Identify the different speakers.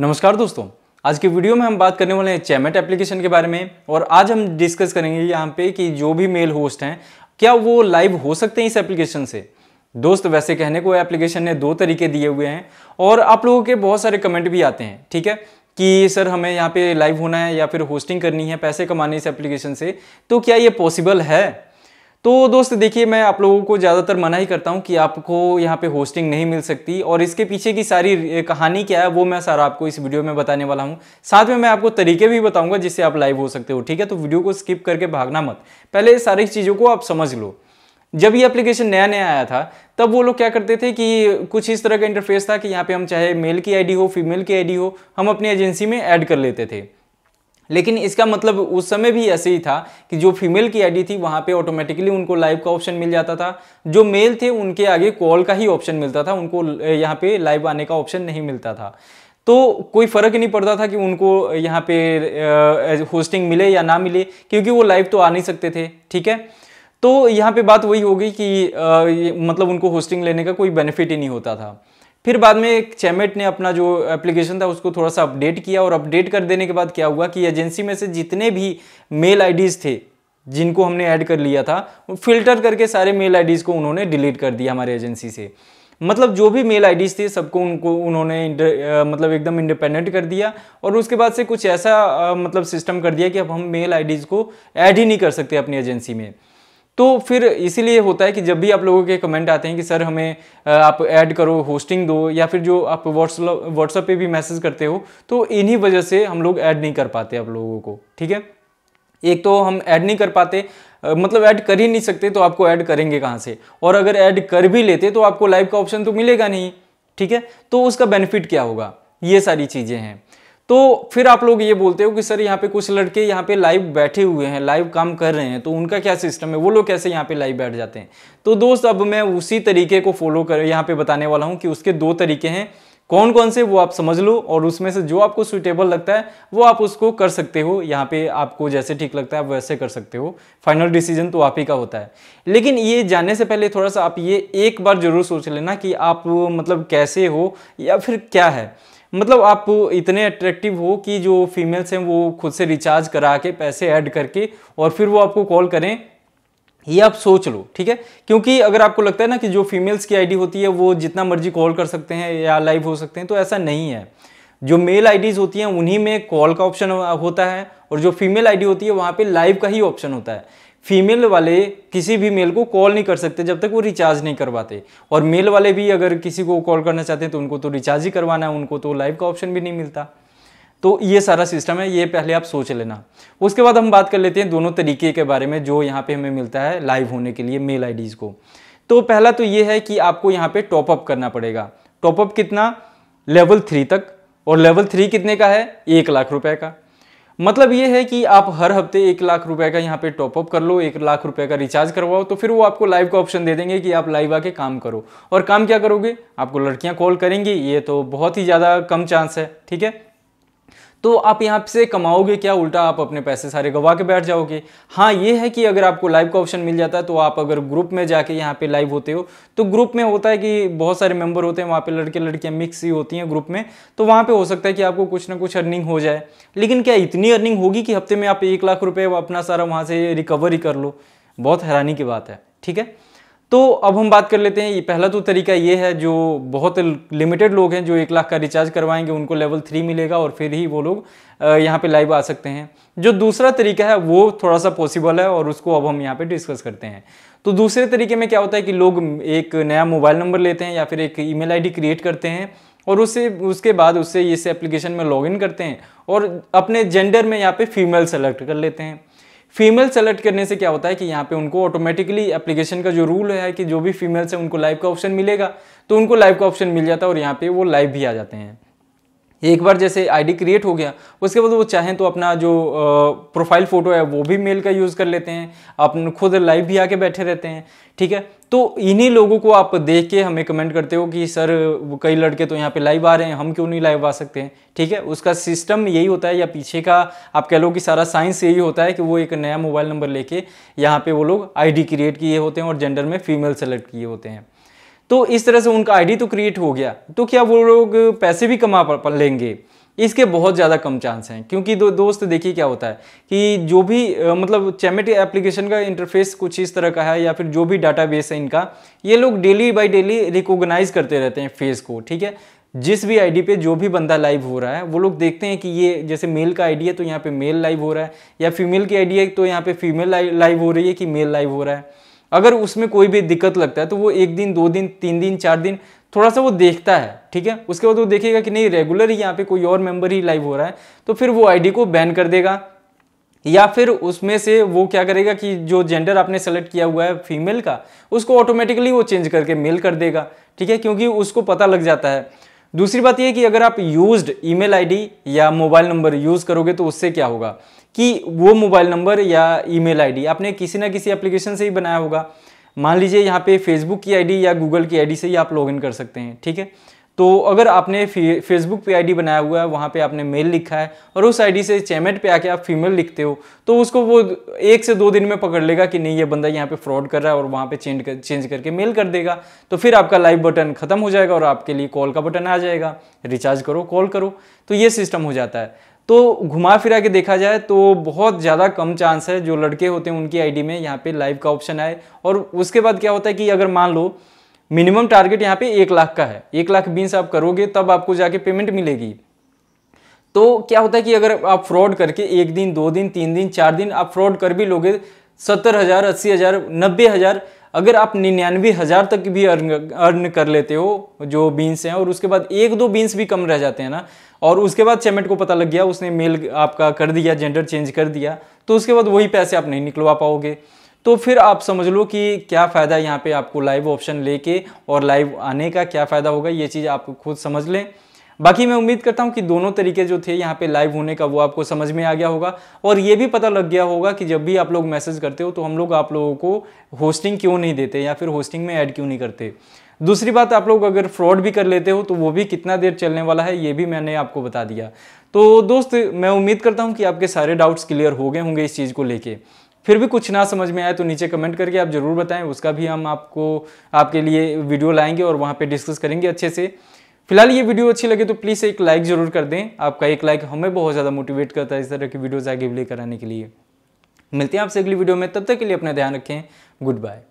Speaker 1: नमस्कार दोस्तों आज के वीडियो में हम बात करने वाले हैं चैमेट एप्लीकेशन के बारे में और आज हम डिस्कस करेंगे यहाँ पे कि जो भी मेल होस्ट हैं क्या वो लाइव हो सकते हैं इस एप्लीकेशन से दोस्त वैसे कहने को एप्लीकेशन ने दो तरीके दिए हुए हैं और आप लोगों के बहुत सारे कमेंट भी आते हैं ठीक है कि सर हमें यहाँ पे लाइव होना है या फिर होस्टिंग करनी है पैसे कमाने इस एप्लीकेशन से तो क्या ये पॉसिबल है तो दोस्त देखिए मैं आप लोगों को ज़्यादातर मना ही करता हूँ कि आपको यहाँ पे होस्टिंग नहीं मिल सकती और इसके पीछे की सारी कहानी क्या है वो मैं सारा आपको इस वीडियो में बताने वाला हूँ साथ में मैं आपको तरीके भी बताऊँगा जिससे आप लाइव हो सकते हो ठीक है तो वीडियो को स्किप करके भागना मत पहले सारी चीज़ों को आप समझ लो जब ये एप्लीकेशन नया नया आया था तब वो लोग क्या करते थे कि कुछ इस तरह का इंटरफेस था कि यहाँ पे हम चाहे मेल की आईडी हो फीमेल की आईडी हो हम अपनी एजेंसी में ऐड कर लेते थे लेकिन इसका मतलब उस समय भी ऐसे ही था कि जो फीमेल की आईडी थी वहां पे ऑटोमेटिकली उनको लाइव का ऑप्शन मिल जाता था जो मेल थे उनके आगे कॉल का ही ऑप्शन मिलता था उनको यहाँ पे लाइव आने का ऑप्शन नहीं मिलता था तो कोई फ़र्क नहीं पड़ता था कि उनको यहाँ पे होस्टिंग मिले या ना मिले क्योंकि वो लाइव तो आ नहीं सकते थे ठीक है तो यहाँ पे बात वही होगी कि आ, मतलब उनको होस्टिंग लेने का कोई बेनिफिट ही नहीं होता था फिर बाद में एक चैमेट ने अपना जो एप्लीकेशन था उसको थोड़ा सा अपडेट किया और अपडेट कर देने के बाद क्या हुआ कि एजेंसी में से जितने भी मेल आईडीज़ थे जिनको हमने ऐड कर लिया था फिल्टर करके सारे मेल आईडीज़ को उन्होंने डिलीट कर दिया हमारे एजेंसी से मतलब जो भी मेल आईडीज़ थे सबको उनको उन्होंने मतलब एकदम इंडिपेंडेंट कर दिया और उसके बाद से कुछ ऐसा मतलब सिस्टम कर दिया कि अब हम मेल आईडीज़ को ऐड ही नहीं कर सकते अपनी एजेंसी में तो फिर इसीलिए होता है कि जब भी आप लोगों के कमेंट आते हैं कि सर हमें आप ऐड करो होस्टिंग दो या फिर जो आप व्हाट्सअप व्हाट्सअप पे भी मैसेज करते हो तो इन्हीं वजह से हम लोग ऐड नहीं कर पाते आप लोगों को ठीक है एक तो हम ऐड नहीं कर पाते मतलब ऐड कर ही नहीं सकते तो आपको ऐड करेंगे कहाँ से और अगर ऐड कर भी लेते तो आपको लाइव का ऑप्शन तो मिलेगा नहीं ठीक है तो उसका बेनिफिट क्या होगा ये सारी चीज़ें हैं तो फिर आप लोग ये बोलते हो कि सर यहाँ पे कुछ लड़के यहाँ पे लाइव बैठे हुए हैं लाइव काम कर रहे हैं तो उनका क्या सिस्टम है वो लोग कैसे यहाँ पे लाइव बैठ जाते हैं तो दोस्त अब मैं उसी तरीके को फॉलो कर यहाँ पे बताने वाला हूँ कि उसके दो तरीके हैं कौन कौन से वो आप समझ लो और उसमें से जो आपको सुटेबल लगता है वो आप उसको कर सकते हो यहाँ पे आपको जैसे ठीक लगता है आप वैसे कर सकते हो फाइनल डिसीजन तो आप ही का होता है लेकिन ये जानने से पहले थोड़ा सा आप ये एक बार जरूर सोच लेना कि आप मतलब कैसे हो या फिर क्या है मतलब आप इतने अट्रैक्टिव हो कि जो फीमेल्स हैं वो खुद से रिचार्ज करा के पैसे ऐड करके और फिर वो आपको कॉल करें ये आप सोच लो ठीक है क्योंकि अगर आपको लगता है ना कि जो फीमेल्स की आईडी होती है वो जितना मर्जी कॉल कर सकते हैं या लाइव हो सकते हैं तो ऐसा नहीं है जो मेल आईडीज़ होती हैं उन्हीं में कॉल का ऑप्शन होता है और जो फीमेल आईडी होती है वहाँ पे लाइव का ही ऑप्शन होता है फीमेल वाले किसी भी मेल को कॉल नहीं कर सकते जब तक वो रिचार्ज नहीं करवाते और मेल वाले भी अगर किसी को कॉल करना चाहते हैं तो उनको तो रिचार्ज ही करवाना है उनको तो लाइव का ऑप्शन भी नहीं मिलता तो ये सारा सिस्टम है ये पहले आप सोच लेना उसके बाद हम बात कर लेते हैं दोनों तरीके के बारे में जो यहाँ पे हमें मिलता है लाइव होने के लिए मेल आई को तो पहला तो ये है कि आपको यहाँ पे टॉपअप करना पड़ेगा टॉपअप कितना लेवल थ्री तक और लेवल थ्री कितने का है एक लाख रुपए का मतलब ये है कि आप हर हफ्ते एक लाख रुपए का यहाँ पे टॉपअप कर लो एक लाख रुपए का रिचार्ज करवाओ तो फिर वो आपको लाइव का ऑप्शन दे देंगे कि आप लाइव आके काम करो और काम क्या करोगे आपको लड़कियाँ कॉल करेंगी ये तो बहुत ही ज़्यादा कम चांस है ठीक है तो आप यहाँ से कमाओगे क्या उल्टा आप अपने पैसे सारे गवा के बैठ जाओगे हाँ ये है कि अगर आपको लाइव का ऑप्शन मिल जाता है तो आप अगर ग्रुप में जाके यहाँ पे लाइव होते हो तो ग्रुप में होता है कि बहुत सारे मेंबर होते हैं वहाँ पे लड़के लड़कियाँ मिक्स ही होती हैं ग्रुप में तो वहाँ पर हो सकता है कि आपको कुछ ना कुछ अर्निंग हो जाए लेकिन क्या इतनी अर्निंग होगी कि हफ्ते में आप एक लाख रुपये अपना सारा वहाँ से रिकवर ही कर लो बहुत हैरानी की बात है ठीक है तो अब हम बात कर लेते हैं ये पहला तो तरीका ये है जो बहुत लिमिटेड लोग हैं जो एक लाख का रिचार्ज करवाएंगे उनको लेवल थ्री मिलेगा और फिर ही वो लोग यहाँ पे लाइव आ सकते हैं जो दूसरा तरीका है वो थोड़ा सा पॉसिबल है और उसको अब हम यहाँ पे डिस्कस करते हैं तो दूसरे तरीके में क्या होता है कि लोग एक नया मोबाइल नंबर लेते हैं या फिर एक ईमेल आईडी क्रिएट करते हैं और उससे उसके बाद उससे इस एप्लीकेशन में लॉगिन करते हैं और अपने जेंडर में यहाँ पे फीमेल सेलेक्ट कर लेते हैं फीमेल सेलेक्ट करने से क्या होता है कि यहाँ पे उनको ऑटोमेटिकली एप्लीकेशन का जो रूल है कि जो भी फीमेल्स है उनको लाइव का ऑप्शन मिलेगा तो उनको लाइव का ऑप्शन मिल जाता है और यहाँ पे वो लाइव भी आ जाते हैं एक बार जैसे आईडी क्रिएट हो गया उसके बाद वो चाहें तो अपना जो प्रोफाइल फ़ोटो है वो भी मेल का यूज़ कर लेते हैं अपन खुद लाइव भी आके बैठे रहते हैं ठीक है तो इन्हीं लोगों को आप देख के हमें कमेंट करते हो कि सर कई लड़के तो यहाँ पे लाइव आ रहे हैं हम क्यों नहीं लाइव आ सकते हैं ठीक है उसका सिस्टम यही होता है या पीछे का आप कह लो कि सारा साइंस यही होता है कि वो एक नया मोबाइल नंबर लेके यहाँ पे वो लोग आईडी क्रिएट किए होते हैं और जेंडर में फीमेल सेलेक्ट किए होते हैं तो इस तरह से उनका आईडी तो क्रिएट हो गया तो क्या वो लोग पैसे भी कमा लेंगे इसके बहुत ज़्यादा कम चांस हैं क्योंकि दो दोस्त देखिए क्या होता है कि जो भी मतलब चैमेट एप्लीकेशन का इंटरफेस कुछ इस तरह का है या फिर जो भी डाटा बेस है इनका ये लोग डेली बाई डेली रिकोगनाइज करते रहते हैं फेस को ठीक है जिस भी आईडी पे जो भी बंदा लाइव हो रहा है वो लोग देखते हैं कि ये जैसे मेल का आईडी है तो यहाँ पे मेल लाइव हो रहा है या फीमेल की आईडी है तो यहाँ पे फीमेल लाइव हो रही है कि मेल लाइव हो रहा है अगर उसमें कोई भी दिक्कत लगता है तो वो एक दिन दो दिन तीन दिन चार दिन थोड़ा सा वो देखता है ठीक है उसके बाद वो देखेगा कि नहीं रेगुलर ही यहाँ पे कोई और मेंबर ही लाइव हो रहा है तो फिर वो आईडी को बैन कर देगा या फिर उसमें से वो क्या करेगा कि जो जेंडर आपने सेलेक्ट किया हुआ है फीमेल का उसको ऑटोमेटिकली वो चेंज करके मेल कर देगा ठीक है क्योंकि उसको पता लग जाता है दूसरी बात यह कि अगर आप यूज्ड ईमेल आईडी या मोबाइल नंबर यूज़ करोगे तो उससे क्या होगा कि वो मोबाइल नंबर या ईमेल आईडी आपने किसी ना किसी एप्लीकेशन से ही बनाया होगा मान लीजिए यहाँ पे फेसबुक की आईडी या गूगल की आईडी से ही आप लॉगिन कर सकते हैं ठीक है तो अगर आपने फेसबुक पे आईडी बनाया हुआ है वहाँ पे आपने मेल लिखा है और उस आईडी से चेमेट पे आके आप फीमेल लिखते हो तो उसको वो एक से दो दिन में पकड़ लेगा कि नहीं ये बंदा यहाँ पे फ्रॉड कर रहा है और वहाँ पे चेंज कर चेंज करके मेल कर देगा तो फिर आपका लाइव बटन खत्म हो जाएगा और आपके लिए कॉल का बटन आ जाएगा रिचार्ज करो कॉल करो तो ये सिस्टम हो जाता है तो घुमा फिरा के देखा जाए तो बहुत ज़्यादा कम चांस है जो लड़के होते हैं उनकी आईडी में यहाँ पे लाइव का ऑप्शन आए और उसके बाद क्या होता है कि अगर मान लो मिनिमम टारगेट यहाँ पे एक लाख का है एक लाख बीस आप करोगे तब आपको जाके पेमेंट मिलेगी तो क्या होता है कि अगर आप फ्रॉड करके एक दिन दो दिन तीन दिन चार दिन आप फ्रॉड कर भी लोगे सत्तर हज़ार अस्सी हज़ार नब्बे हज़ार अगर आप निन्यानवे हज़ार तक भी अर्न अर्न कर लेते हो जो बीन्स हैं और उसके बाद एक दो बीन्स भी कम रह जाते हैं ना और उसके बाद चेमेट को पता लग गया उसने मेल आपका कर दिया जेंडर चेंज कर दिया तो उसके बाद वही पैसे आप नहीं निकलवा पाओगे तो फिर आप समझ लो कि क्या फ़ायदा यहाँ पे आपको लाइव ऑप्शन लेके और लाइव आने का क्या फ़ायदा होगा ये चीज़ आप खुद समझ लें बाकी मैं उम्मीद करता हूं कि दोनों तरीके जो थे यहाँ पे लाइव होने का वो आपको समझ में आ गया होगा और ये भी पता लग गया होगा कि जब भी आप लोग मैसेज करते हो तो हम लोग आप लोगों को होस्टिंग क्यों नहीं देते या फिर होस्टिंग में ऐड क्यों नहीं करते दूसरी बात आप लोग अगर फ्रॉड भी कर लेते हो तो वो भी कितना देर चलने वाला है ये भी मैंने आपको बता दिया तो दोस्त मैं उम्मीद करता हूँ कि आपके सारे डाउट्स क्लियर हो गए होंगे इस चीज़ को लेके फिर भी कुछ ना समझ में आए तो नीचे कमेंट करके आप ज़रूर बताएं उसका भी हम आपको आपके लिए वीडियो लाएंगे और वहाँ पे डिस्कस करेंगे अच्छे से फिलहाल ये वीडियो अच्छी लगे तो प्लीज़ एक लाइक ज़रूर कर दें आपका एक लाइक हमें बहुत ज़्यादा मोटिवेट करता है इस तरह की वीडियोज़ आगे लेकर कराने के लिए मिलते हैं आपसे अगली वीडियो में तब तक के लिए अपना ध्यान रखें गुड बाय